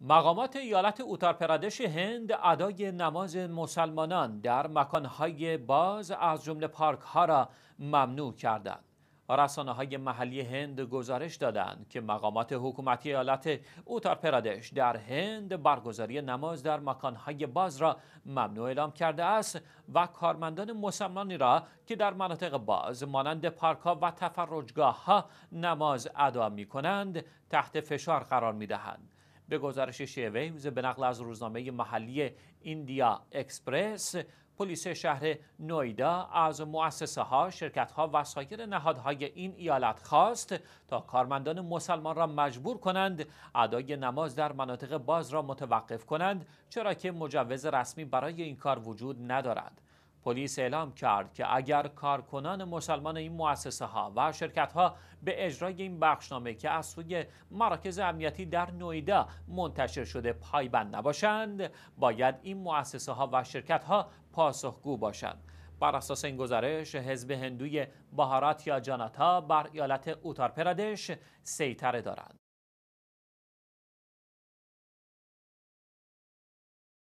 مقامات ایالت اوتارپرادش هند ادای نماز مسلمانان در مکانهای باز از جمله پارک ها را ممنوع کردند. رسانه های محلی هند گزارش دادند که مقامات حکومتی ایالت اوتارپرادش در هند برگزاری نماز در مکانهای باز را ممنوع اعلام کرده است و کارمندان مسلمانی را که در مناطق باز مانند پارک ها و تفرجگاه ها نماز ادا می کنند تحت فشار قرار می دهند. به گزارش شیویمز به نقل از روزنامه محلی ایندیا اکسپرس پلیس شهر نویدا از مؤسسه ها، شرکت ها و سایر نهادهای این ایالت خواست تا کارمندان مسلمان را مجبور کنند ادای نماز در مناطق باز را متوقف کنند چرا که مجوز رسمی برای این کار وجود ندارد. پلیس اعلام کرد که اگر کارکنان مسلمان این مؤسسه ها و شرکت ها به اجرای این بخشنامه که از سوی مراکز امنیتی در نویدا منتشر شده پایبند نباشند باید این مؤسسه ها و شرکت ها پاسخگو باشند بر اساس این گزارش حزب هندوی بهارات یا جاناتا بر ایالت اوتار پرادش سیطره دارند